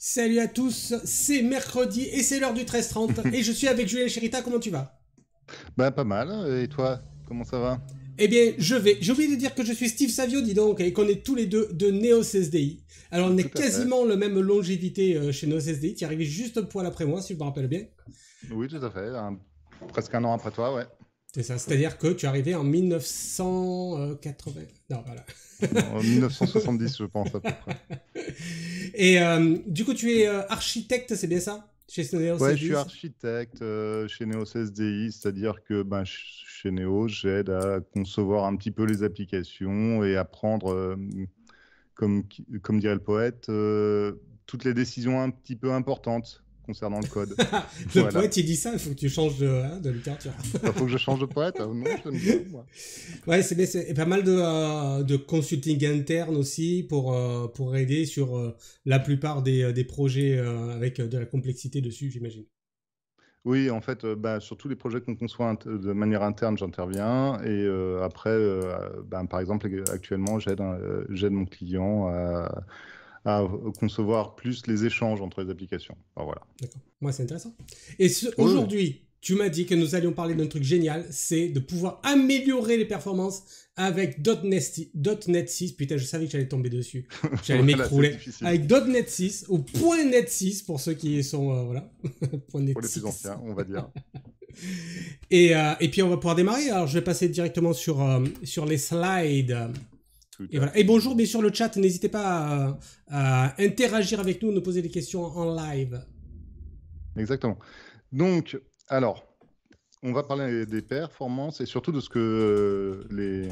Salut à tous, c'est mercredi et c'est l'heure du 13-30 et je suis avec Julien Chérita, comment tu vas Bah pas mal, et toi, comment ça va eh bien, je vais. J'ai oublié de dire que je suis Steve Savio, dis donc, et qu'on est tous les deux de Neo SDI. Alors, on est quasiment le même longévité euh, chez Neo SDI. Tu es arrivé juste un poil après moi, si je me rappelle bien. Oui, tout à fait. Presque un an après toi, ouais. C'est ça, c'est-à-dire que tu es arrivé en 1980. Non, voilà. en 1970, je pense, à peu près. Et euh, du coup, tu es euh, architecte, c'est bien ça chez Neo ouais, je suis architecte euh, chez Neo SDI. c'est-à-dire que ben, chez Neo, j'aide à concevoir un petit peu les applications et à prendre, comme, dirait le poète, toutes les décisions un petit peu importantes concernant le code. le poète, il dit ça, il faut que tu changes de, hein, de littérature. Il faut que je change de poète hein, Non, je pas, c'est pas mal de, euh, de, consulting interne aussi pour, euh, pour aider sur euh, la plupart des, des projets avec de la complexité dessus, j'imagine. Oui, en fait, bah, sur tous les projets qu'on conçoit de manière interne, j'interviens. Et après, bah, par exemple, actuellement, j'aide mon client à à euh, concevoir plus les échanges entre les applications. voilà. D'accord. Moi, c'est intéressant. Et aujourd'hui, tu m'as dit que nous allions parler d'un truc génial, c'est de pouvoir améliorer les performances avec .NET 6. Putain, je savais que j'allais tomber dessus. J'allais m'écrouler. Avec .NET 6 ou .NET 6 pour ceux qui sont... Euh, voilà. .NET pour les plus anciens, on va dire. Euh, et, puis on va pouvoir démarrer. Alors je vais passer directement sur, sur les slides. Et, bonjour, bien sûr, le chat. N'hésitez pas à, interagir avec nous, nous poser des questions en live. Exactement. Donc, alors, on va parler des performances et surtout de ce que euh, les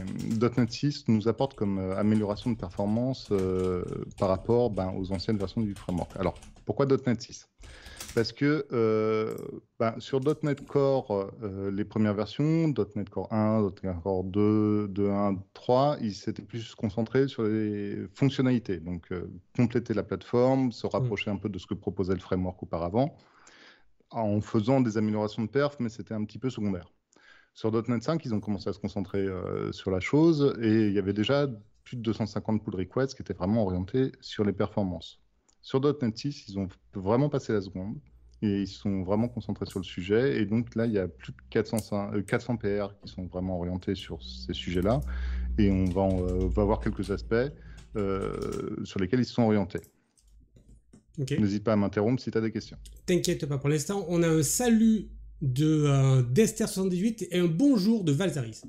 .NET 6 nous apportent comme euh, amélioration de performance euh, par rapport ben, aux anciennes versions du framework. Alors, pourquoi .NET 6 parce que euh, bah, sur .NET Core, euh, les premières versions, .NET Core 1, .NET Core 2, 2.1, 3, ils s'étaient plus concentrés sur les fonctionnalités, donc euh, compléter la plateforme, se mm. rapprocher un peu de ce que proposait le framework auparavant, en faisant des améliorations de perf, mais c'était un petit peu secondaire. Sur .NET 5, ils ont commencé à se concentrer sur la chose, et il y avait déjà plus de 250 pull requests qui étaient vraiment orientés sur les performances. Sur .NET 6, ils ont vraiment passé la seconde et ils sont vraiment concentrés sur le sujet. Et donc là, il y a plus de 400, euh, PR qui sont vraiment orientés sur ces sujets-là. Et on va, euh, voir quelques aspects euh, sur lesquels ils sont orientés. N'hésite pas à m'interrompre si tu as des questions. T'inquiète pas, pour l'instant, on a un salut de d'Esther78 et un bonjour de Valzaris.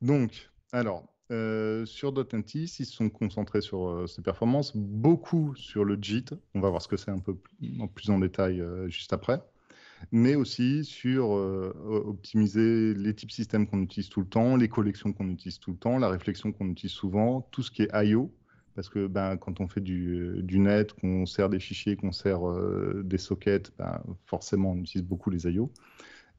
Donc, alors, euh, sur Dotentis, ils se sont concentrés sur euh, ces performances, beaucoup sur le JIT. On va voir ce que c'est un peu plus en, détail euh, juste après. Mais aussi sur optimiser les types systèmes qu'on utilise tout le temps, les collections qu'on utilise tout le temps, la réflexion qu'on utilise souvent, tout ce qui est I.O. Parce que ben, quand on fait du, net, qu'on sert des fichiers, qu'on sert des sockets, ben, forcément on utilise beaucoup les I.O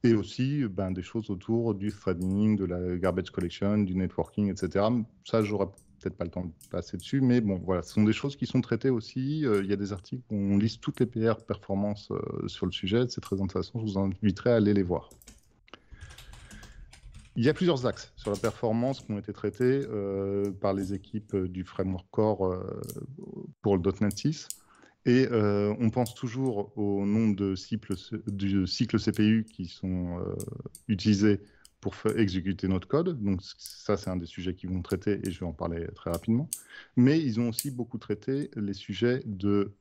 et aussi euh, ben, des choses autour du threading, de la garbage collection, du networking, etc. Ça, j'aurais peut-être pas le temps de passer dessus, mais bon, voilà, ce sont des choses qui sont traitées aussi. Euh, il y a des articles où on liste toutes les PR performances euh, sur le sujet. C'est très intéressant, je vous inviterai à aller les voir. Il y a plusieurs axes sur la performance qui ont été traités par les équipes du framework core pour le .NET 6. Et euh, on pense toujours au nombre de cycles, du cycle CPU qui sont euh, utilisés pour exécuter notre code. Donc ça, c'est un des sujets qu'ils vont traiter et je vais en parler très rapidement. Mais ils ont aussi beaucoup traité les sujets de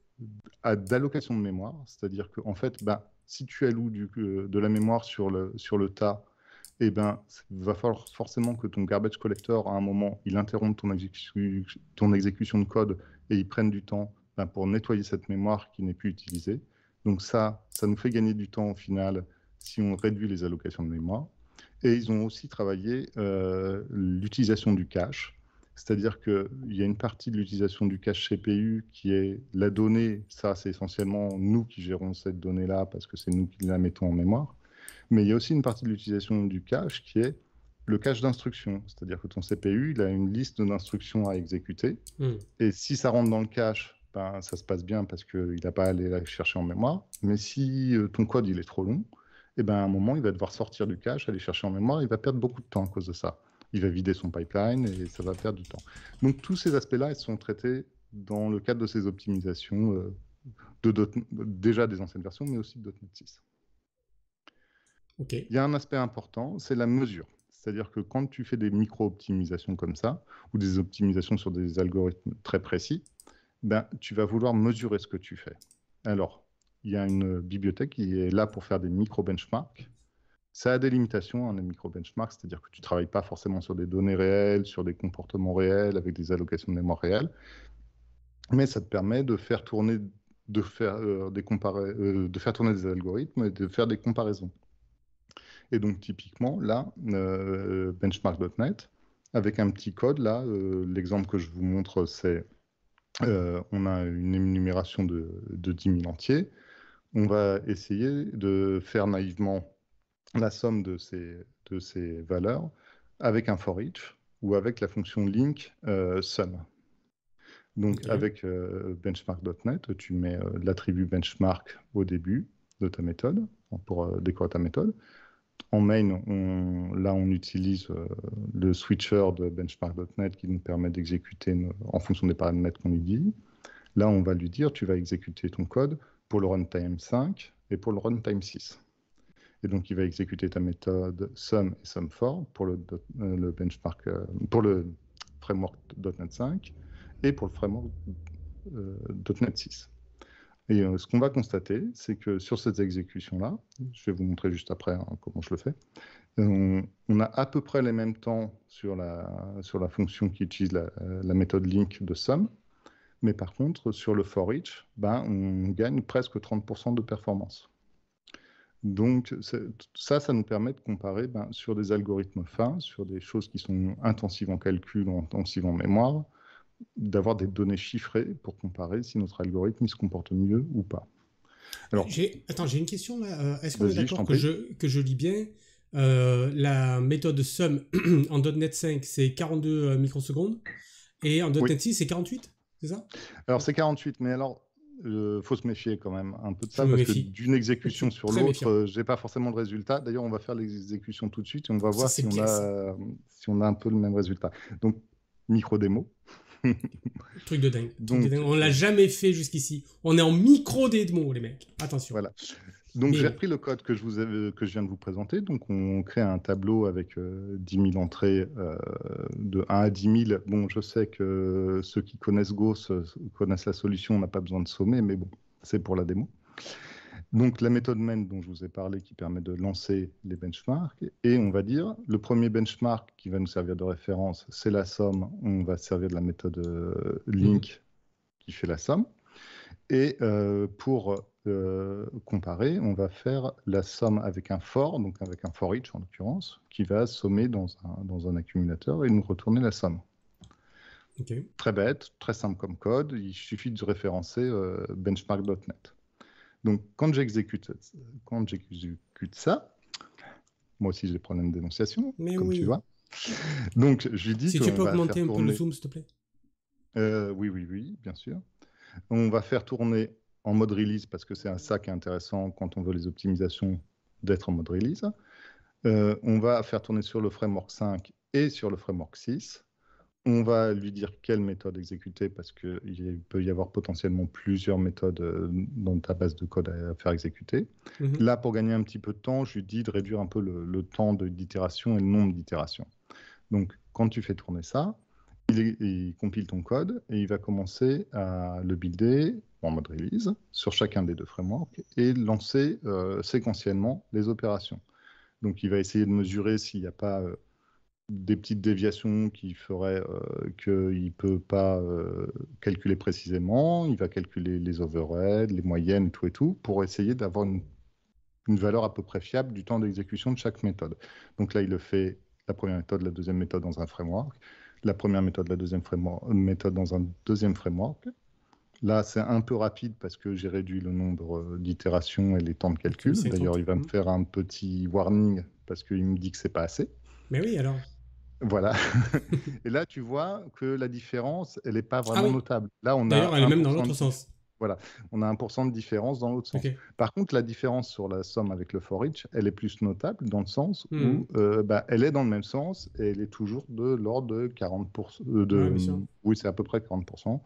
d'allocation de mémoire, c'est-à-dire qu'en en fait, ben, si tu alloues euh, de la mémoire sur le, sur le tas, eh ben, il va falloir forcément que ton garbage collector, à un moment, il interrompe ton exécution de code et il prenne du temps ben, pour nettoyer cette mémoire qui n'est plus utilisée. Donc ça, ça nous fait gagner du temps au final si on réduit les allocations de mémoire. Et ils ont aussi travaillé euh, l'utilisation du cache, c'est-à-dire qu'il y a une partie de l'utilisation du cache CPU qui est la donnée, ça c'est essentiellement nous qui gérons cette donnée-là parce que c'est nous qui la mettons en mémoire, mais il y a aussi une partie de l'utilisation du cache qui est le cache d'instructions, c'est-à-dire que ton CPU, il a une liste d'instructions à exécuter, hmm. et si ça rentre dans le cache, ben, ça se passe bien parce qu'il n'a pas à aller chercher en mémoire. Mais si euh, ton code il est trop long, et eh ben, à un moment, il va devoir sortir du cache, aller chercher en mémoire, il va perdre beaucoup de temps à cause de ça. Il va vider son pipeline et ça va perdre du temps. Donc tous ces aspects-là, sont traités dans le cadre de ces optimisations euh, de, déjà des anciennes versions, mais aussi de .NET 6. Il y a un aspect important, c'est la mesure. C'est-à-dire que quand tu fais des micro-optimisations comme ça, ou des optimisations sur des algorithmes très précis, ben, tu vas vouloir mesurer ce que tu fais. Alors, il y a une bibliothèque qui est là pour faire des micro-benchmarks. Ça a des limitations, hein, les micro-benchmarks, c'est-à-dire que tu ne travailles pas forcément sur des données réelles, sur des comportements réels, avec des allocations de mémoire réelles. Mais ça te permet de faire tourner, de faire, euh, des, euh, de faire tourner des algorithmes et de faire des comparaisons. Et donc, typiquement, là, euh, benchmark.net, avec un petit code, là, l'exemple que je vous montre, c'est euh, on a une énumération de, 10 000 entiers. On va essayer de faire naïvement la somme de ces, valeurs avec un for each ou avec la fonction link euh, sum. Donc avec euh, benchmark.net, tu mets l'attribut benchmark au début de ta méthode hein, pour décorer ta méthode en main, là, on utilise euh, le switcher de benchmark.net qui nous permet d'exécuter en fonction des paramètres qu'on lui dit. Là, on va lui dire, tu vas exécuter ton code pour le runtime 5 et pour le runtime 6. Et donc, il va exécuter ta méthode sum et sum pour le, euh, benchmark, euh, pour le framework .NET 5 et pour le framework .NET 6. Et euh, ce qu'on va constater, c'est que sur cette exécution-là, je vais vous montrer juste après hein, comment je le fais, euh, on, a à peu près les mêmes temps sur la, sur la fonction qui utilise la, euh, méthode link de sum, mais par contre, sur le for each, ben, on gagne presque 30% de performance. Donc ça, ça nous permet de comparer ben, sur des algorithmes fins, sur des choses qui sont intensives en calcul, intensives en mémoire, d'avoir des données chiffrées pour comparer si notre algorithme se comporte mieux ou pas. attends, j'ai une question là. Euh, est-ce qu'on est d'accord que je, lis bien euh, La méthode sum en .NET 5, c'est 42 euh, microsecondes et en .NET 6, c'est 48 C'est ça Alors, c'est 48, mais alors, il faut se méfier quand même un peu de ça, parce que d'une exécution sur l'autre, je j'ai pas forcément de résultat. D'ailleurs, on va faire l'exécution tout de suite et on va voir si on a un peu le même résultat. Donc, micro-démo. truc de dingue. Donc, On l'a jamais fait jusqu'ici. On est en micro d'Edmond, les mecs. Attention. Voilà. Donc j'ai repris le code que je, vous que je viens de vous présenter. Donc on crée un tableau avec 10 euh, 000 entrées euh, de 1 à 10 000. Bon, je sais que ceux qui connaissent Gauss euh, connaissent la solution, on n'a pas besoin de sommer, mais bon, c'est pour la démo. Donc la méthode main dont je vous ai parlé qui permet de lancer les benchmarks. Et on va dire, le premier benchmark qui va nous servir de référence, c'est la somme. On va servir de la méthode euh, link mhm. qui fait la somme. Et euh, pour euh, comparer, on va faire la somme avec un for, donc avec un for each en l'occurrence, qui va sommer dans un, dans un accumulateur et nous retourner la somme. Très bête, très simple comme code. Il suffit de référencer benchmark.net. Donc, quand j'exécute, quand j'exécute ça, moi aussi j'ai des problèmes d'énonciation, comme tu vois. Donc, je lui dis. Si tu peux augmenter un peu le zoom, s'il te plaît. Euh, oui, oui, oui, bien sûr. On va faire tourner en mode release parce que c'est ça qui est intéressant quand on veut les optimisations d'être en mode release. Euh, on va faire tourner sur le framework 5 et sur le framework 6. On va lui dire quelle méthode exécuter parce qu'il peut y avoir potentiellement plusieurs méthodes euh, dans ta base de code à faire exécuter. Mhm. Là, pour gagner un petit peu de temps, je lui dis de réduire un peu le, le temps d'itération et le nombre d'itérations. Donc, quand tu fais tourner ça, il, compile ton code et il va commencer à le builder en mode release sur chacun des deux frameworks et lancer euh, séquentiellement les opérations. Donc, il va essayer de mesurer s'il n'y a pas... Euh, des petites déviations qui feraient euh, qu'il ne peut pas euh, calculer précisément. Il va calculer les overheads, les moyennes, tout et tout, pour essayer d'avoir une, valeur à peu près fiable du temps d'exécution de chaque méthode. Donc là, il le fait la première méthode, la deuxième méthode dans un framework, la première méthode, la deuxième méthode dans un deuxième framework. Là, c'est un peu rapide parce que j'ai réduit le nombre d'itérations et les temps de calcul. D'ailleurs, il va me mmh. faire un petit warning parce qu'il me dit que c'est pas assez. Mais oui, alors. Voilà. et là, tu vois que la différence, elle n'est pas ah vraiment notable. Là, on D'ailleurs, a elle est même dans l'autre sens. Voilà, on a 1% de différence dans l'autre sens. Par contre, la différence sur la somme avec le forage, elle est plus notable dans le sens où hmm. euh, bah, elle est dans le même sens et elle est toujours de l'ordre de 40%. Euh, de, oui, c'est à peu près 40%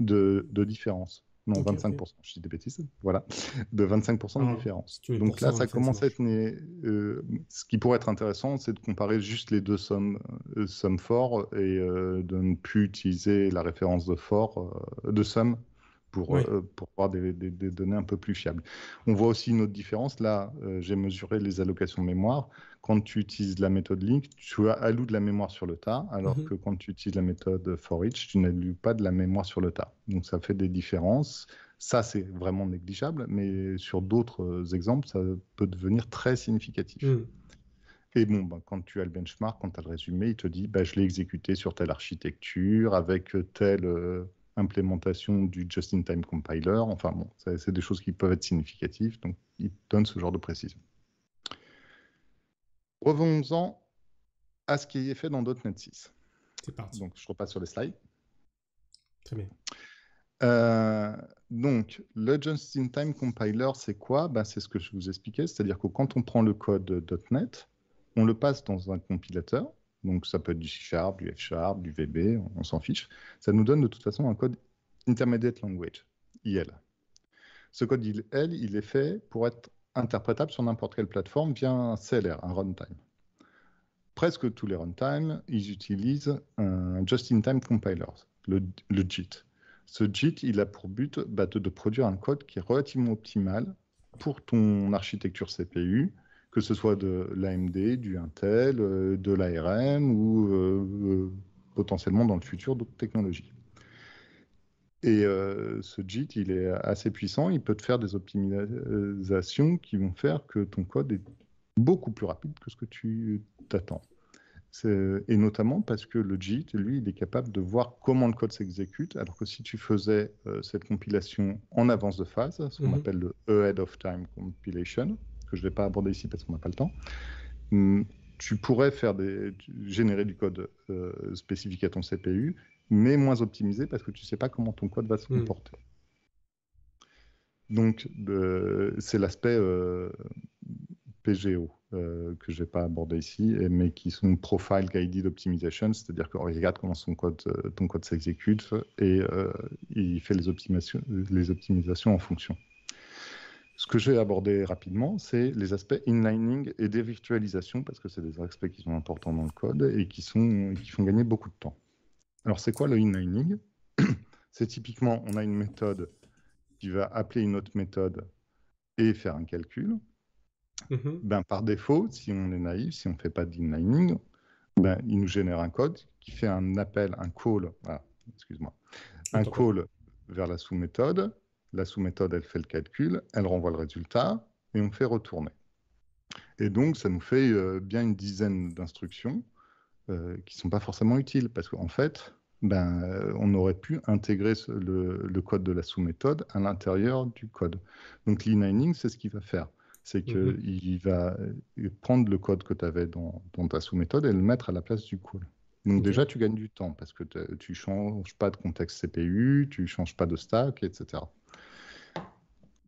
de différence non, 25%, je dis des bêtises, voilà, de 25% de ah, différence. Donc là, ça commence à être. Euh, ce qui pourrait être intéressant, c'est de comparer juste les deux sommes, euh, sommes forts, et euh, de ne plus utiliser la référence de fort, de somme pour, pour avoir des, données un peu plus fiables. On voit aussi une autre différence. Là, j'ai mesuré les allocations mémoire quand tu utilises la méthode link, tu alloues de la mémoire sur le tas, alors mhm. que quand tu utilises la méthode for each, tu n'alloues pas de la mémoire sur le tas. Donc ça fait des différences. Ça, c'est vraiment négligeable, mais sur d'autres euh, exemples, ça peut devenir très significatif. Mhm. Et bon, bah, quand tu as le benchmark, quand tu as le résumé, il te dit ben, je l'ai exécuté sur telle architecture, avec euh, telle euh, implémentation du just-in-time compiler. Enfin bon, c'est des choses qui peuvent être significatives, donc il donne ce genre de précision. Revenons-en à ce qui est fait dans .NET 6. C'est parti. Donc, je repasse sur les slides. Très bien. Euh, donc, le Just-in-Time Compiler, c'est quoi bah, C'est ce que je vous expliquais, c'est-à-dire que quand on prend le code .NET, on le passe dans un compilateur, donc ça peut être du C-Sharp, du F-Sharp, du VB, on, on s'en fiche. Ça nous donne de toute façon un code Intermediate Language, IL. Ce code IL, il est fait pour être interprétable sur n'importe quelle plateforme via un CLR, un runtime. Presque tous les runtimes, ils utilisent un just-in-time compiler, le, JIT. Ce JIT, il a pour but bah, de, produire un code qui est relativement optimal pour ton architecture CPU, que ce soit de l'AMD, du Intel, euh, de l'ARM ou euh, euh, potentiellement dans le futur d'autres technologies. Et euh, ce JIT, il est assez puissant, il peut te faire des optimisations qui vont faire que ton code est beaucoup plus rapide que ce que tu t'attends. Et notamment parce que le JIT, lui, il est capable de voir comment le code s'exécute, alors que si tu faisais euh, cette compilation en avance de phase, ce qu'on mhm. appelle le Ahead of Time Compilation, que je ne vais pas aborder ici parce qu'on n'a pas le temps, hmm, tu pourrais faire des, générer du code euh, spécifique à ton CPU mais moins optimisé parce que tu ne sais pas comment ton code va se hmm. comporter. Donc, euh, c'est l'aspect euh, PGO euh, que je n'ai pas abordé ici, mais qui sont Profile Guided Optimization, c'est-à-dire qu'on regarde comment son code, ton code s'exécute et il fait les, les optimisations en fonction. Ce que je vais aborder rapidement, c'est les aspects inlining et dévirtualisation, parce que c'est des aspects qui sont importants dans le code et qui, sont, qui font gagner beaucoup de temps. Alors, c'est quoi le inlining C'est typiquement, on a une méthode qui va appeler une autre méthode et faire un calcul. Mm-hmm. ben, par défaut, si on est naïf, si on ne fait pas d'inlining, ben, il nous génère un code qui fait un appel, un call, excuse-moi, un call vers la sous-méthode. La sous-méthode, elle fait le calcul, elle renvoie le résultat et on fait retourner. Et donc, ça nous fait euh, bien une dizaine d'instructions euh, qui ne sont pas forcément utiles, parce qu'en fait, ben, euh, on aurait pu intégrer le, code de la sous-méthode à l'intérieur du code. Donc l'inlining, c'est ce qu'il va faire. C'est qu'il mhm. il va euh, prendre le code que tu avais dans, ta sous-méthode et le mettre à la place du call. Donc déjà, tu gagnes du temps parce que tu ne changes pas de contexte CPU, tu ne changes pas de stack, etc.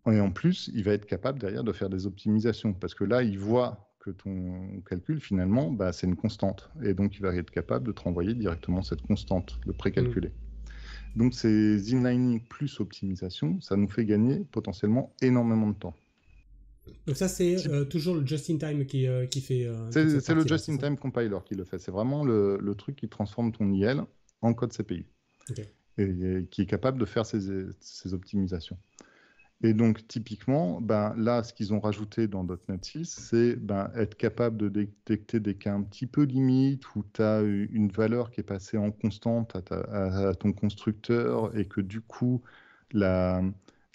Et en plus, il va être capable derrière de faire des optimisations parce que là, il voit ton calcul, finalement, bah, c'est une constante. Et donc, il va être capable de te renvoyer directement cette constante, le précalculé. Mm. Donc, ces inlining plus optimisation, ça nous fait gagner potentiellement énormément de temps. Donc ça, c'est euh, toujours le just-in-time qui, euh, euh, fait... c'est le just-in-time compiler qui le fait. C'est vraiment le, truc qui transforme ton IL en code cpu Et, qui est capable de faire ces optimisations. Et donc, typiquement, ben, là, ce qu'ils ont rajouté dans .NET 6, c'est ben, être capable de détecter des cas un petit peu limites où tu as une valeur qui est passée en constante à, ton constructeur et que du coup, la,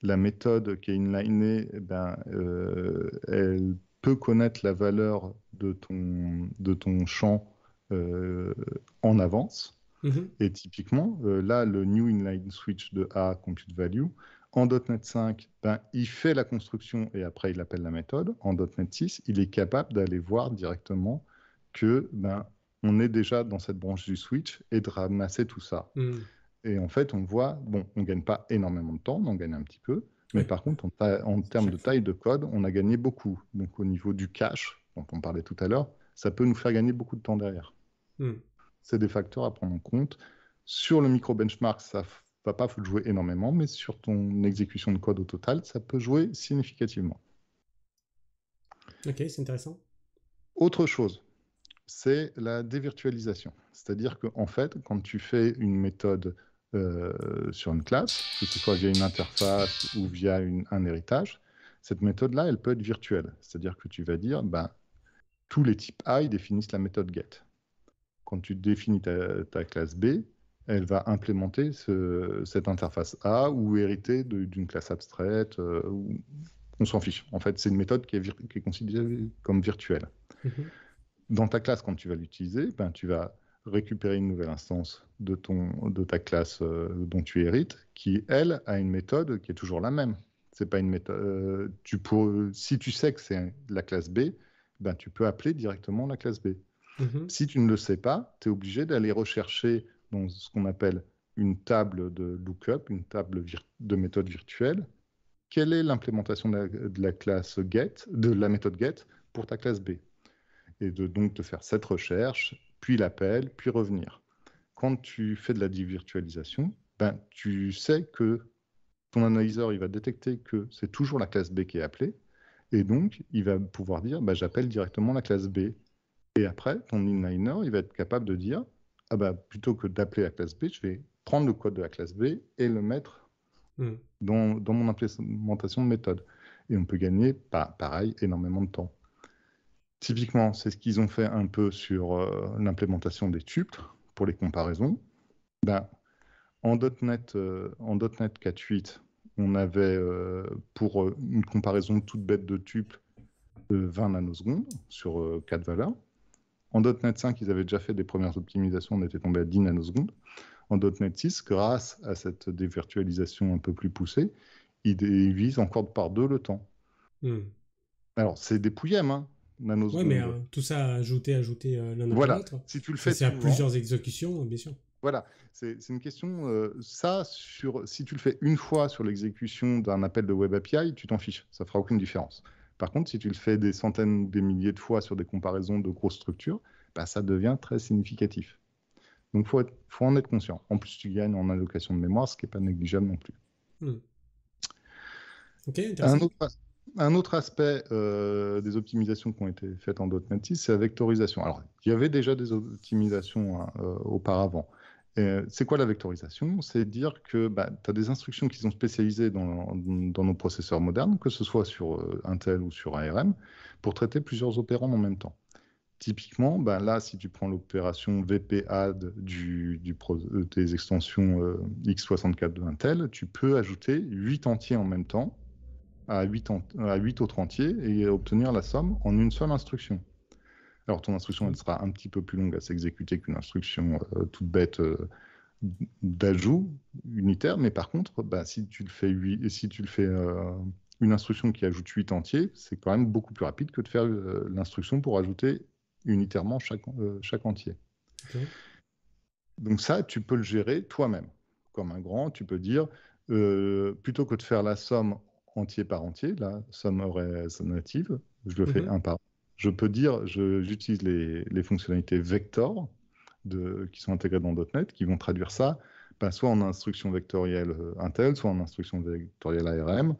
la méthode qui est inlinée, ben, euh, elle peut connaître la valeur de ton, de ton champ euh, en avance. Mm-hmm. Et typiquement, euh, là, le new inline switch de A compute value, en .NET 5, ben, il fait la construction et après il appelle la méthode. En .NET 6, il est capable d'aller voir directement que ben, on est déjà dans cette branche du switch et de ramasser tout ça. Hmm. Et en fait, on voit, bon, on gagne pas énormément de temps, on gagne un petit peu, mais par contre, en, termes de taille de code, on a gagné beaucoup. Donc au niveau du cache, dont on parlait tout à l'heure, ça peut nous faire gagner beaucoup de temps derrière. Hmm. C'est des facteurs à prendre en compte. Sur le micro-benchmark, ça va pas le jouer énormément, mais sur ton exécution de code au total, ça peut jouer significativement. Ok, c'est intéressant. Autre chose, c'est la dévirtualisation. C'est-à-dire qu'en en fait, quand tu fais une méthode euh, sur une classe, que ce soit via une interface ou via une, un héritage, cette méthode-là, elle peut être virtuelle. C'est-à-dire que tu vas dire, ben, tous les types A, ils définissent la méthode get. Quand tu définis ta classe B, elle va implémenter cette interface A ou hériter d'une classe abstraite. Euh, ou... On s'en fiche. En fait, c'est une méthode qui est, considérée comme virtuelle. Mhm. Dans ta classe, quand tu vas l'utiliser, ben, tu vas récupérer une nouvelle instance de, de ta classe euh, dont tu hérites, qui, elle, a une méthode qui est toujours la même. C'est pas une méthode. Euh, tu si tu sais que c'est la classe B, ben, tu peux appeler directement la classe B. Mhm. Si tu ne le sais pas, tu es obligé d'aller rechercher dans ce qu'on appelle une table de lookup, une table de méthode virtuelle. Quelle est l'implémentation de, la classe get, de la méthode get pour ta classe B Et de, donc de faire cette recherche, puis l'appel, puis revenir. Quand tu fais de la virtualisation, ben, tu sais que ton analyseur il va détecter que c'est toujours la classe B qui est appelée, et donc il va pouvoir dire ben, j'appelle directement la classe B. Et après, ton inliner, il va être capable de dire ah bah, plutôt que d'appeler la classe B, je vais prendre le code de la classe B et le mettre hmm. dans, mon implémentation de méthode. Et on peut gagner, bah, pareil, énormément de temps. Typiquement, c'est ce qu'ils ont fait un peu sur euh, l'implémentation des tuples pour les comparaisons. Bah, en .NET, euh, .NET 4.8, on avait euh, pour une comparaison toute bête de tuples 20 nanosecondes sur 4 valeurs. En .NET 5, ils avaient déjà fait des premières optimisations, on était tombé à 10 nanosecondes. En .NET 6, grâce à cette dévirtualisation un peu plus poussée, ils divisent encore par deux le temps. Hmm. Alors, c'est des pouillèmes, hein, nanosecondes. Oui, mais euh, tout ça ajouté, ajouté euh, l'un après l'autre. Si tu le fais, c'est à plusieurs exécutions, euh, bien sûr. Voilà, c'est une question. ça, si tu le fais une fois sur l'exécution d'un appel de Web API, tu t'en fiches, ça fera aucune différence. Par contre, si tu le fais des centaines, des milliers de fois sur des comparaisons de grosses structures, bah, ça devient très significatif. Donc, il faut, en être conscient. En plus, tu gagnes en allocation de mémoire, ce qui n'est pas négligeable non plus. Hmm. un, autre, aspect euh, des optimisations qui ont été faites en .NET c'est la vectorisation. Alors, il y avait déjà des optimisations hein, euh, auparavant, c'est quoi la vectorisation C'est dire que bah, tu as des instructions qui sont spécialisées dans, nos processeurs modernes, que ce soit sur euh, Intel ou sur ARM, pour traiter plusieurs opérants en même temps. Typiquement, bah, là, si tu prends l'opération VPAD du, euh, des extensions euh, x64 de Intel, tu peux ajouter 8 entiers en même temps à 8, à 8 autres entiers et obtenir la somme en une seule instruction. Alors ton instruction, elle sera un petit peu plus longue à s'exécuter qu'une instruction euh, toute bête euh, d'ajout unitaire, mais par contre, bah, si tu le fais, euh, une instruction qui ajoute huit entiers, c'est quand même beaucoup plus rapide que de faire l'instruction pour ajouter unitairement chaque, entier. Donc ça, tu peux le gérer toi-même. Comme un grand, tu peux dire, plutôt que de faire la somme entier par entier, la somme aurait native, je le fais mhm. un par je peux dire, j'utilise les, fonctionnalités vector qui sont intégrées dans .NET, qui vont traduire ça bah, soit en instruction vectorielle euh, Intel, soit en instruction vectorielle ARM,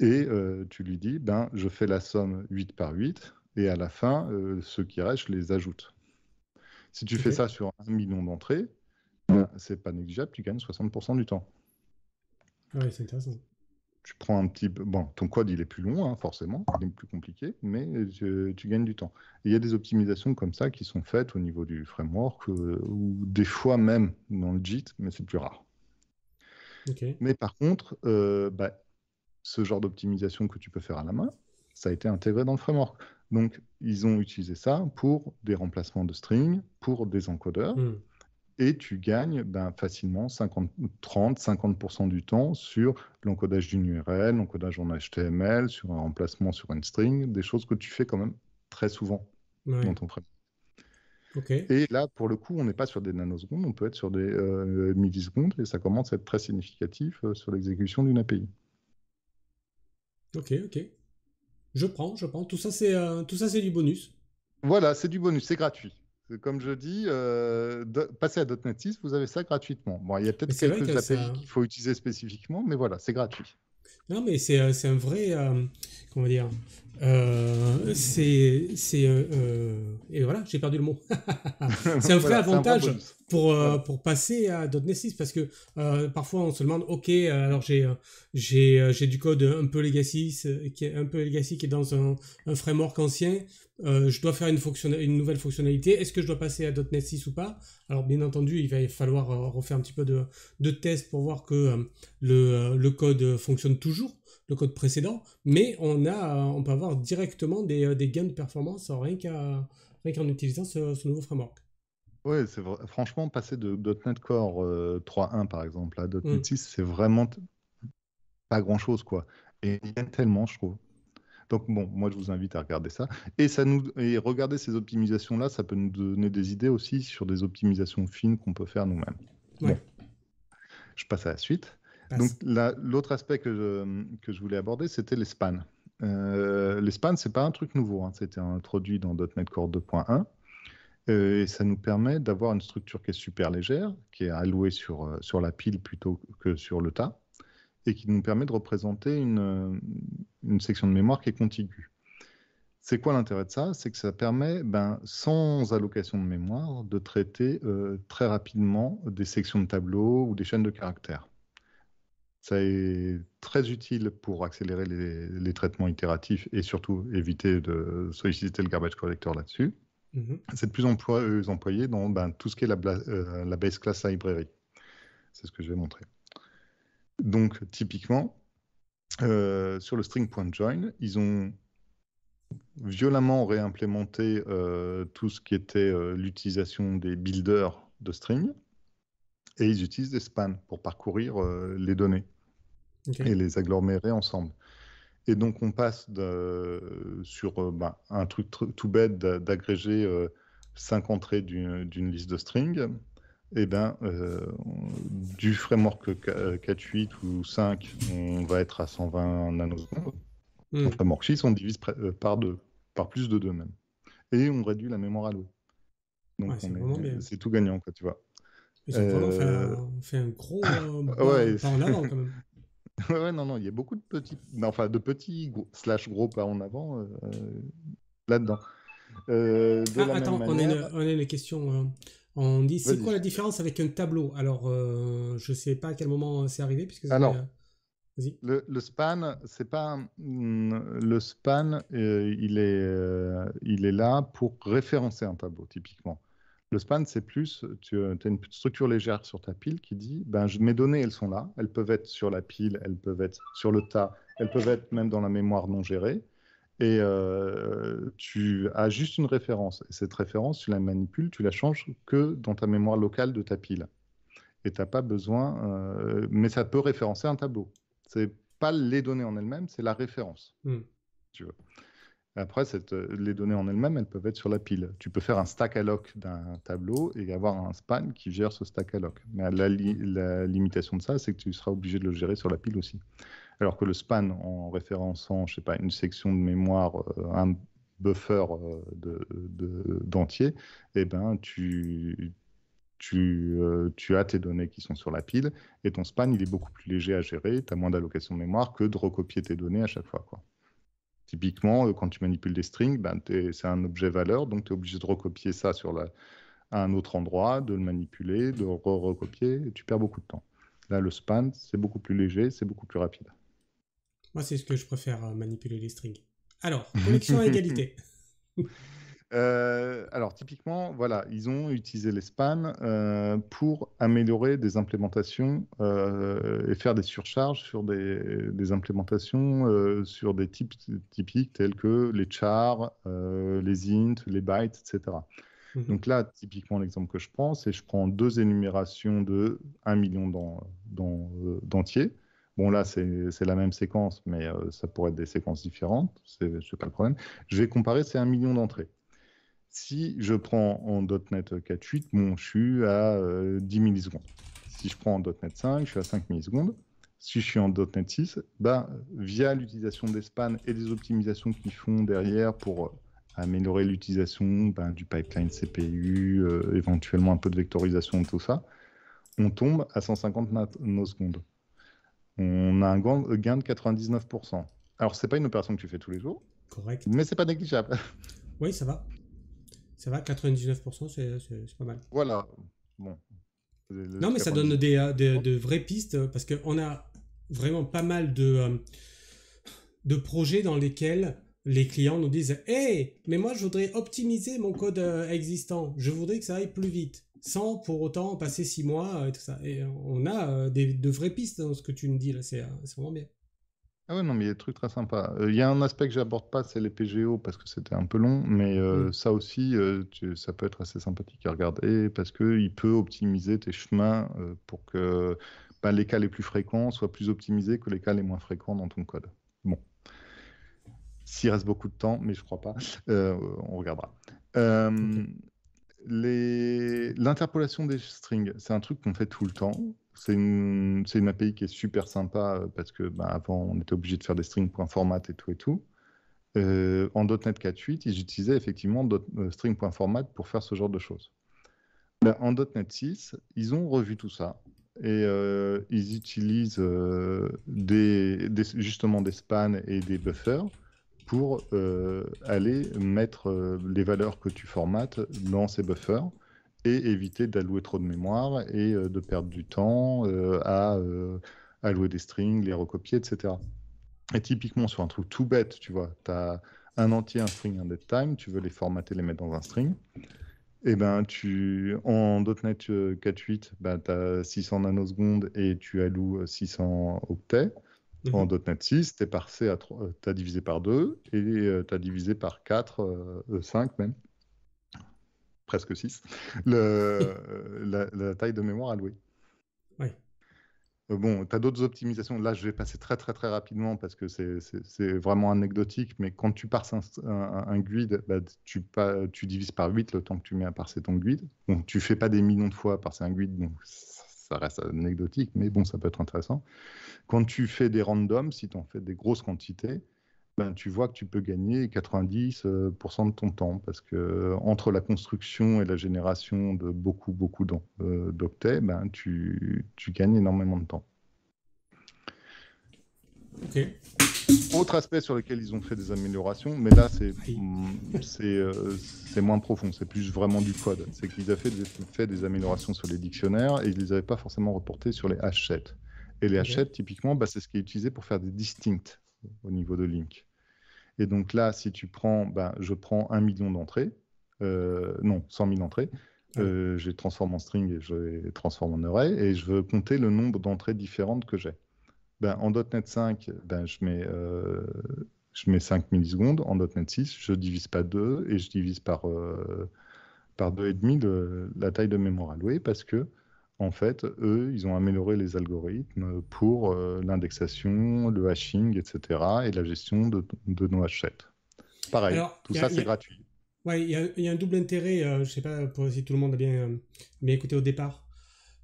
et euh, tu lui dis, ben, je fais la somme 8 par 8, et à la fin, euh, ceux qui restent, je les ajoute. Si tu fais ça sur un million d'entrées, ben, ce n'est pas négligeable, tu gagnes 60% du temps. Oui, c'est intéressant tu prends un petit Bon, ton code, il est plus long, hein, forcément, il est plus compliqué, mais tu, gagnes du temps. il y a des optimisations comme ça qui sont faites au niveau du framework euh, ou des fois même dans le JIT, mais c'est plus rare. Mais par contre, euh, bah, ce genre d'optimisation que tu peux faire à la main, ça a été intégré dans le framework. Donc, ils ont utilisé ça pour des remplacements de strings, pour des encodeurs. Hmm et tu gagnes ben, facilement 30, 50% du temps sur l'encodage d'une URL, l'encodage en HTML, sur un remplacement sur une string, des choses que tu fais quand même très souvent dans ton framework. Et là, pour le coup, on n'est pas sur des nanosecondes, on peut être sur des euh, millisecondes et ça commence à être très significatif euh, sur l'exécution d'une API. Ok, ok. Je prends, je prends. Tout ça, c'est euh, c'est du bonus. Voilà, c'est du bonus, c'est gratuit comme je dis, euh, passer à .NET 6, vous avez ça gratuitement. Bon, il y a peut-être quelques API qu'il faut utiliser spécifiquement, mais voilà, c'est gratuit. Non, mais c'est euh, un vrai, euh, comment dire, euh, c'est, euh, et voilà, j'ai perdu le mot. c'est un vrai avantage pour, euh, pour passer à .NET 6 parce que euh, parfois on se demande ok euh, alors j'ai j'ai j'ai du code un peu legacy qui est un peu legacy qui est dans un, framework ancien je dois faire une, une nouvelle fonctionnalité est-ce que je dois passer à .NET 6 ou pas alors bien entendu il va falloir refaire un petit peu de de tests pour voir que le, le code fonctionne toujours le code précédent mais on a on peut avoir directement des, des gains de performance rien qu'en utilisant ce nouveau framework Ouais, c'est franchement, passer de .NET Core 3.1 euh, par exemple à .NET 6, mm. c'est vraiment pas grand chose quoi. Et il y a tellement, je trouve. Donc bon, moi je vous invite à regarder ça. Et ça nous et regarder ces optimisations là, ça peut nous donner des idées aussi sur des optimisations fines qu'on peut faire nous-mêmes. Je passe à la suite. Donc l'autre aspect que je, que je voulais aborder, c'était les spans. Euh, les spans, c'est pas un truc nouveau. Hein. C'était introduit dans .NET Core 2.1. Euh, et ça nous permet d'avoir une structure qui est super légère, qui est allouée sur, euh, sur la pile plutôt que sur le tas, et qui nous permet de représenter une, euh, section de mémoire qui est contiguë. C'est quoi l'intérêt de ça C'est que ça permet, ben, sans allocation de mémoire, de traiter très rapidement des sections de tableaux ou des chaînes de caractères. Ça est très utile pour accélérer les, les traitements itératifs et surtout éviter de solliciter le garbage collector là-dessus. Mmh C'est de plus en plus euh, dans ben, tout ce qui est la, euh, base class library. C'est ce que je vais montrer. Donc, typiquement, euh, sur le string.join, ils ont violemment réimplémenté tout ce qui était l'utilisation des builders de string et ils utilisent des spans pour parcourir les données et les agglomérer ensemble. Et donc, on passe euh, sur euh, bah, un truc tout bête d'agréger 5 euh, entrées d'une liste de strings. Et eh ben, du framework 4.8 ou 5, on va être à 120 nanosecondes. Mmh. Le framework 6, on divise par deux, par plus de 2 même. Et on réduit la mémoire à l'eau. c'est tout gagnant, quoi, tu vois. On fait, un, gros en avant quand même. ouais, non, non, il y a beaucoup de petits, enfin de petits gros, slash gros pas en avant euh, euh, là-dedans. Euh, ah, attends, on, a une, question. On dit c'est quoi la différence avec un tableau Alors, je sais pas à quel moment c'est arrivé puisque. Alors, le, span, c'est pas mm, le span, il est il est là pour référencer un tableau typiquement. Le span, c'est plus, tu euh, as une structure légère sur ta pile qui dit, ben, mes données, elles sont là, elles peuvent être sur la pile, elles peuvent être sur le tas, elles peuvent être même dans la mémoire non gérée. Et euh, tu as juste une référence. Et cette référence, tu la manipules, tu la changes que dans ta mémoire locale de ta pile. Et tu n'as pas besoin, euh, mais ça peut référencer un tableau. C'est pas les données en elles-mêmes, c'est la référence. Hmm. Tu vois. Après, cette, euh, les données en elles-mêmes, elles peuvent être sur la pile. Tu peux faire un stack alloc d'un tableau et avoir un span qui gère ce stack alloc. Mais la, limitation de ça, c'est que tu seras obligé de le gérer sur la pile aussi. Alors que le span, en référençant, je sais pas, une section de mémoire, euh, un buffer euh, d'entier, de, eh ben, tu, tu, tu, as tes données qui sont sur la pile et ton span, il est beaucoup plus léger à gérer. Tu as moins d'allocation de mémoire que de recopier tes données à chaque fois. Quoi. Typiquement, euh, quand tu manipules des strings, ben, c'est un objet valeur, donc tu es obligé de recopier ça sur à un autre endroit, de le manipuler, de recopier, tu perds beaucoup de temps. Là, le span, c'est beaucoup plus léger, c'est beaucoup plus rapide. Moi, c'est ce que je préfère, euh, manipuler les strings. Alors, connexion à égalité. Euh, alors, typiquement, voilà, ils ont utilisé les spans euh, pour améliorer des implémentations euh, et faire des surcharges sur des, implémentations sur des types typiques tels que les chars, les int, les bytes, etc. Mmh Donc là, typiquement, l'exemple que je prends, c'est je prends deux énumérations de 1 million d'entiers. Bon, là, c'est la même séquence, mais ça pourrait être des séquences différentes. C'est pas le problème. Je vais comparer ces 1 million d'entrées. Si je prends en .NET 4.8, je suis à 10 euh, millisecondes. Si je prends en .NET 5, je suis à 5 millisecondes. Si je suis en .NET 6, bah, via l'utilisation des spans et des optimisations qu'ils font derrière pour euh, améliorer l'utilisation bah, du pipeline CPU, euh, éventuellement un peu de vectorisation, tout ça, on tombe à 150 nanosecondes. On a un gain de 99%. Alors, ce n'est pas une opération que tu fais tous les jours. Correct. Mais c'est pas négligeable. Oui, ça va ça va, 99%, c'est pas mal. Voilà. Bon. Non, mais ça donne des, euh, de vraies pistes parce qu'on a vraiment pas mal de, euh, de projets dans lesquels les clients nous disent Hey, mais moi je voudrais optimiser mon code euh, existant, je voudrais que ça aille plus vite, sans pour autant passer six mois et tout ça. Et on a de vraies pistes dans ce que tu me dis là, c'est vraiment bien. Ah ouais, non, mais il y a des trucs très sympas. Euh, il y a un aspect que j'aborde pas, c'est les PGO, parce que c'était un peu long, mais euh, mm. ça aussi, euh, ça peut être assez sympathique à regarder, parce qu'il peut optimiser tes chemins pour que bah, les cas les plus fréquents soient plus optimisés que les cas les moins fréquents dans ton code. Bon. S'il reste beaucoup de temps, mais je crois pas, on regardera. L'interpolation des strings, c'est un truc qu'on fait tout le temps. C'est une, API qui est super sympa euh, parce que bah, avant, on était obligé de faire des string.format et tout et tout. Euh, en .NET 4.8, ils utilisaient effectivement euh, string.format pour faire ce genre de choses. Bah, en .NET 6, ils ont revu tout ça et ils utilisent justement des spans et des buffers pour aller mettre les valeurs que tu formates dans ces buffers et éviter d'allouer trop de mémoire et euh, de perdre du temps euh, à euh, allouer des strings, les recopier, etc. Et typiquement, sur un truc tout bête, tu vois, tu as un entier, un string, un dead time, tu veux les formater, les mettre dans un string. Et eh ben, tu, en .NET 4.8, tu as 600 nanosecondes et tu alloues 600 octets. Mmh. En .NET 6, tu as divisé par 2 et tu as divisé par 4, 5 même presque 6, la, taille de mémoire allouée. Oui. Euh, bon, tu as d'autres optimisations. Là, je vais passer très très très rapidement parce que c'est vraiment anecdotique, mais quand tu pars un, guide, bah, tu, divises par 8 le temps que tu mets à parser ton guide. Bon, tu fais pas des millions de fois à parser un guide, donc ça reste anecdotique, mais bon, ça peut être intéressant. Quand tu fais des randoms, si tu en fais des grosses quantités, ben, tu vois que tu peux gagner 90% euh, de ton temps parce que entre la construction et la génération de beaucoup, beaucoup euh, d'octets, ben, tu, tu, gagnes énormément de temps. Autre aspect sur lequel ils ont fait des améliorations, mais là mm, euh, c'est moins profond, c'est plus vraiment du code. C'est qu'ils avaient fait des, fait des, améliorations sur les dictionnaires et ils ne les avaient pas forcément reportées sur les h Et les h typiquement, ben, c'est ce qui est utilisé pour faire des distincts au niveau de Link. Et donc là, si tu prends, ben, je prends un million d'entrées, euh, non, 100 000 entrées, euh, je les transforme en string et je les transforme en array, et je veux compter le nombre d'entrées différentes que j'ai. Ben, en .NET 5, ben, je, mets, 5 euh, millisecondes. En .NET 6, je divise pas 2 et je divise par, euh, par 2,5 la taille de mémoire allouée parce que en fait, eux, ils ont amélioré les algorithmes pour euh, l'indexation, le hashing, etc. et la gestion de, nos hashtags. Pareil, tout ça, c'est gratuit. Oui, il y, a un double intérêt, euh, je ne sais pas si tout le monde a bien, écouté au départ,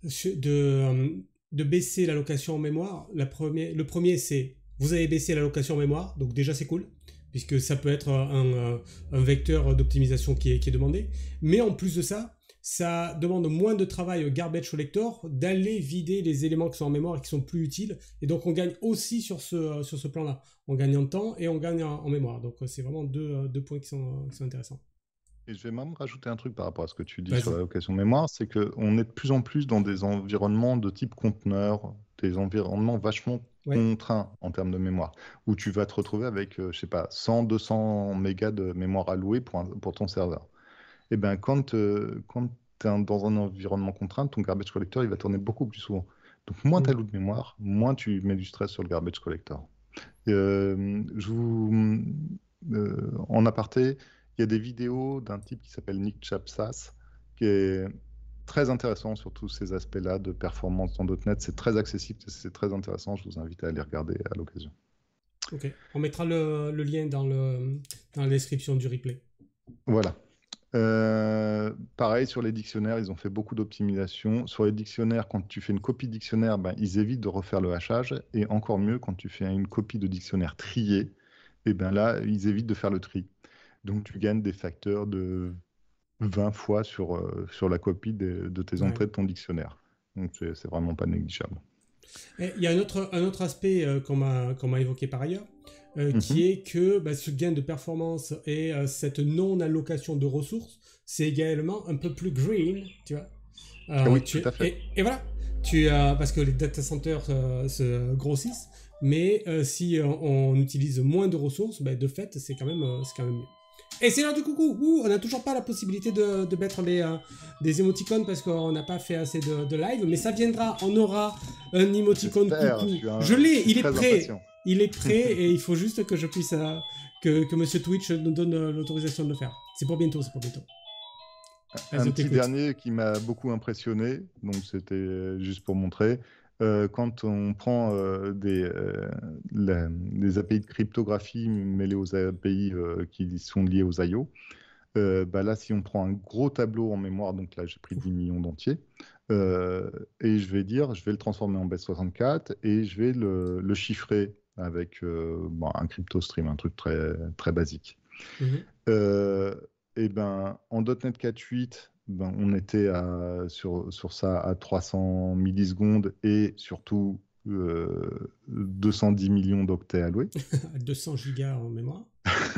de, euh, de baisser l'allocation en mémoire. La première, le premier, c'est vous avez baissé l'allocation en mémoire, donc déjà c'est cool, puisque ça peut être un, vecteur d'optimisation qui est, qui est demandé. Mais en plus de ça, ça demande moins de travail au garbage collector d'aller vider les éléments qui sont en mémoire et qui sont plus utiles. Et donc on gagne aussi sur ce, euh, sur ce plan-là. On gagne en temps et on gagne en, mémoire. Donc euh, c'est vraiment deux, euh, points qui sont, intéressants. Et je vais même rajouter un truc par rapport à ce que tu dis sur la location mémoire, c'est qu'on est de plus en plus dans des environnements de type conteneur, des environnements vachement contraints en termes de mémoire, où tu vas te retrouver avec, je sais pas, 100, 200 mégas de mémoire allouée pour, pour ton serveur et eh ben quand, euh, quand tu es dans un environnement contraint, ton garbage collector, il va tourner beaucoup plus souvent. Donc moins mm. tu as de mémoire, moins tu mets du stress sur le garbage collector. Euh, je vous, mm, euh, en aparté, il y a des vidéos d'un type qui s'appelle Nick Chapsas, qui est très intéressant sur tous ces aspects-là de performance dans .NET. C'est très accessible, c'est très intéressant. Je vous invite à aller regarder à l'occasion. Ok, on mettra le, lien dans, le, dans la description du replay. Voilà. Euh, pareil sur les dictionnaires, ils ont fait beaucoup d'optimisation. Sur les dictionnaires, quand tu fais une copie dictionnaire, ben, ils évitent de refaire le hachage. Et encore mieux, quand tu fais une copie de dictionnaire triée, et eh ben là, ils évitent de faire le tri. Donc tu gagnes des facteurs de 20 fois euh, sur, la copie de, tes entrées de ton dictionnaire. Donc c'est vraiment pas négligeable. Il y a un autre, aspect euh, qu'on m'a évoqué par ailleurs, euh, mmh qui est que bah, ce gain de performance et euh, cette non-allocation de ressources, c'est également un peu plus green, tu vois. Euh, et, voilà, tu, parce que les data centers se grossissent, mais si on, utilise moins de ressources, bah, de fait, c'est quand, même, quand même mieux. Et c'est l'heure du coucou On n'a toujours pas la possibilité de, mettre les, des émoticônes parce qu'on n'a pas fait assez de, live, mais ça viendra, on aura un émoticône coucou. je l'ai, il est prêt il est prêt et il faut juste que je puisse. Euh, que, monsieur Twitch nous donne euh, l'autorisation de le faire. C'est pour bientôt, c'est pour bientôt. Un petit dernier qui m'a beaucoup impressionné, donc c'était euh, juste pour montrer. quand on prend des, API de cryptographie mêlées aux API qui sont liées aux IO, bah là, si on prend un gros tableau en mémoire, donc là j'ai pris 10 millions d'entiers, et je vais dire, je vais le transformer en base 64 et je vais le, le chiffrer avec euh, un crypto stream, un truc très, très basique. Mhm. Euh, et ben, en .NET 4.8, ben, on était sur, sur ça à 300 millisecondes et surtout 210 euh, millions d'octets alloués. 200 gigas en mémoire.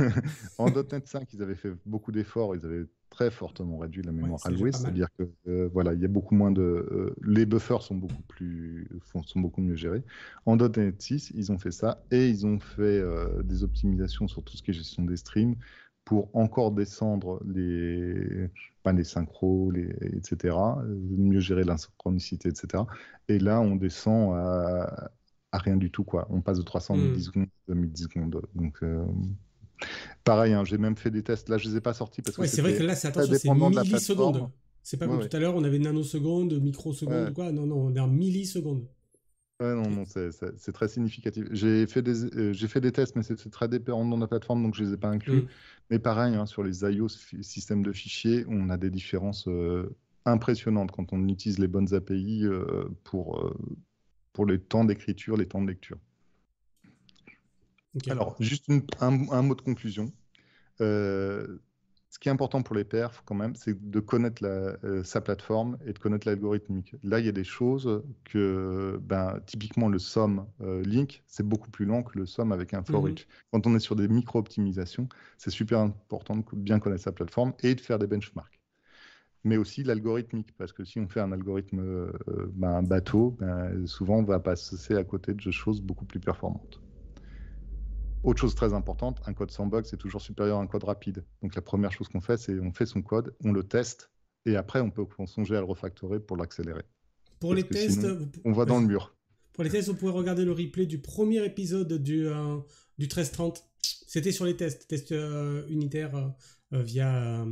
en .NET 5, ils avaient fait beaucoup d'efforts, ils avaient très fortement réduit la mémoire à allouée, c'est-à-dire que euh, voilà, il y a beaucoup moins de, euh, les buffers sont beaucoup plus, sont beaucoup mieux gérés. En .NET 6, ils ont fait ça et ils ont fait euh, des optimisations sur tout ce qui est gestion des streams pour encore descendre les, ben, les synchros, les, etc., mieux gérer l'insynchronicité, etc. Et là, on descend à, rien du tout, quoi. On passe de 300 hmm. à secondes, 1000 secondes. Donc, Pareil, hein, j'ai même fait des tests. Là, je les ai pas sortis parce que. c'est vrai que là, c'est attention, c'est millisecondes. C'est pas comme tout à l'heure, on avait nanosecondes, microsecondes, quoi. Non, non, on est en millisecondes. non, non, c'est très significatif. J'ai fait, des, euh, tests, mais c'est très dépendant de la plateforme, donc je ne les ai pas inclus. Mm. Mais pareil, hein, sur les IOS, systèmes de fichiers, on a des différences euh, impressionnantes quand on utilise les bonnes API euh, pour, pour les temps d'écriture, les temps de lecture. Alors, juste un, mot de conclusion. Euh, ce qui est important pour les perfs, quand même, c'est de connaître euh, sa plateforme et de connaître l'algorithmique. Là, il y a des choses que, ben, typiquement, le SOM euh, link, c'est beaucoup plus lent que le SOM avec un for mhm. each. Quand on est sur des micro-optimisations, c'est super important de bien connaître sa plateforme et de faire des benchmarks. Mais aussi l'algorithmique, parce que si on fait un algorithme ben, bateau, ben, souvent on va passer à côté de choses beaucoup plus performantes. Autre chose très importante, un code sans bug, c'est toujours supérieur à un code rapide. Donc la première chose qu'on fait, c'est on fait son code, on le teste, et après on peut songer à le refactorer pour l'accélérer. Pour les tests, on va dans le mur. Pour les tests, vous pouvez regarder le replay du premier épisode du, euh, du 1330. C'était sur les tests, tests euh, unitaires euh, via,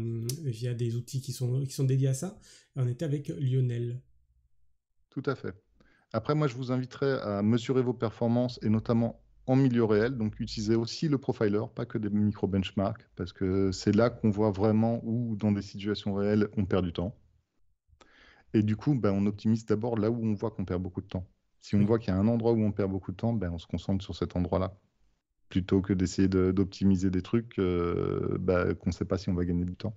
via des outils qui sont, qui sont dédiés à ça. on était avec Lionel. Tout à fait. Après, moi, je vous inviterai à mesurer vos performances et notamment en milieu réel, donc utiliser aussi le profiler, pas que des micro-benchmarks, parce que c'est là qu'on voit vraiment où, dans des situations réelles, on perd du temps. Et du coup, ben, on optimise d'abord là où on voit qu'on perd beaucoup de temps. Si on mmh. voit qu'il y a un endroit où on perd beaucoup de temps, ben, on se concentre sur cet endroit-là. Plutôt que d'essayer d'optimiser des trucs euh, ben, qu'on ne sait pas si on va gagner du temps.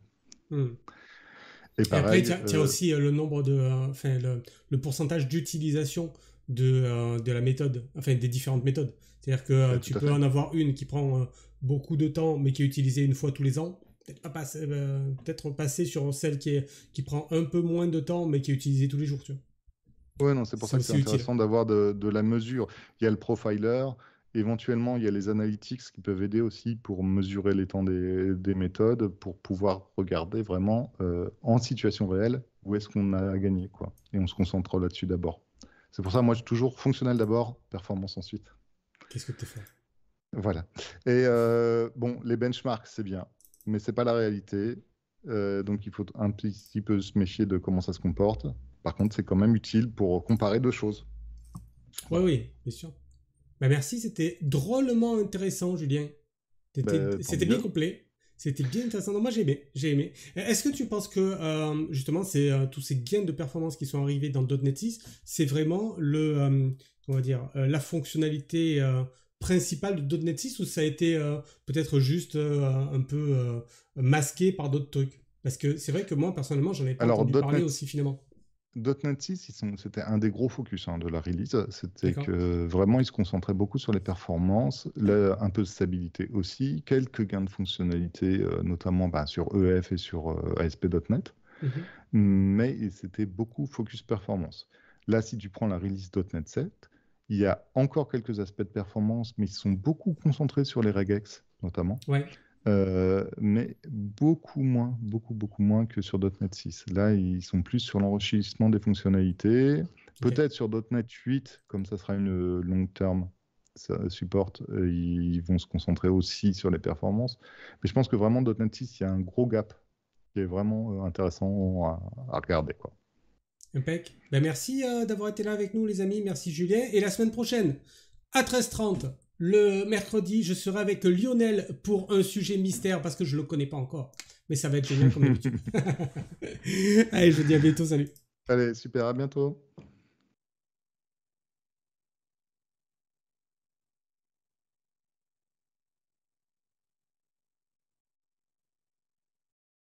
Mmh. Et, après, il y a, aussi euh, le nombre de. Euh, enfin, le, le pourcentage d'utilisation euh, de, la méthode, enfin des différentes méthodes. C'est-à-dire que euh, tu peux en avoir une qui prend euh, beaucoup de temps, mais qui est utilisée une fois tous les ans. Peut-être passer, peut sur celle qui, qui prend un peu moins de temps, mais qui est utilisée tous les jours. Tu Ouais, non, c'est pour ça, que c'est intéressant d'avoir de, la mesure. Il y a le profiler, éventuellement il y a les analytics qui peuvent aider aussi pour mesurer les temps des, des méthodes, pour pouvoir regarder vraiment en situation réelle où est-ce qu'on a gagné. Quoi. Et on se concentre là-dessus d'abord. C'est pour ça, moi, je suis toujours fonctionnel d'abord, performance ensuite. Qu'est-ce que tu fais Voilà. Et euh, bon, les benchmarks, c'est bien, mais c'est pas la réalité. Euh, donc, il faut un petit peu se méfier de comment ça se comporte. Par contre, c'est quand même utile pour comparer deux choses. Oui, oui, bien sûr. Bah, merci, c'était drôlement intéressant, Julien. Bah, c'était bien complet. C'était bien intéressant. moi j'ai aimé, j'ai aimé. Est-ce que tu penses que euh, justement c'est euh, tous ces gains de performance qui sont arrivés dans .NET 6, c'est vraiment le, euh, dire, la fonctionnalité principale de .NET 6 ou ça a été peut-être juste un peu masqué par d'autres trucs Parce que c'est vrai que moi personnellement j'en ai pas entendu parler aussi finalement. .NET 6, c'était un des gros focus hein, de la release. C'était que euh, vraiment, ils se concentraient beaucoup sur les performances, un peu de stabilité aussi, quelques gains de fonctionnalités, euh, notamment bah, sur EF et sur euh, ASP.NET. Mhm. Mais c'était beaucoup focus performance. Là, si tu prends la release .NET 7, il y a encore quelques aspects de performance, mais ils sont beaucoup concentrés sur les regex, notamment. Euh, mais beaucoup moins, beaucoup, beaucoup moins que sur .NET 6. Là, ils sont plus sur l'enrichissement des fonctionnalités. Peut-être sur .NET 8, comme ça sera une long terme, support, supporte, euh, ils vont se concentrer aussi sur les performances. Mais je pense que vraiment, .NET 6, il y a un gros gap qui est vraiment euh, intéressant à, regarder. Quoi. Impec. Ben, merci d'avoir été là avec nous, les amis. Merci, Julien. Et la semaine prochaine, à 13h30, le mercredi, je serai avec Lionel pour un sujet mystère parce que je ne le connais pas encore. Mais ça va être génial comme d'habitude. Allez, je vous dis à bientôt. Salut. Allez, super, à bientôt.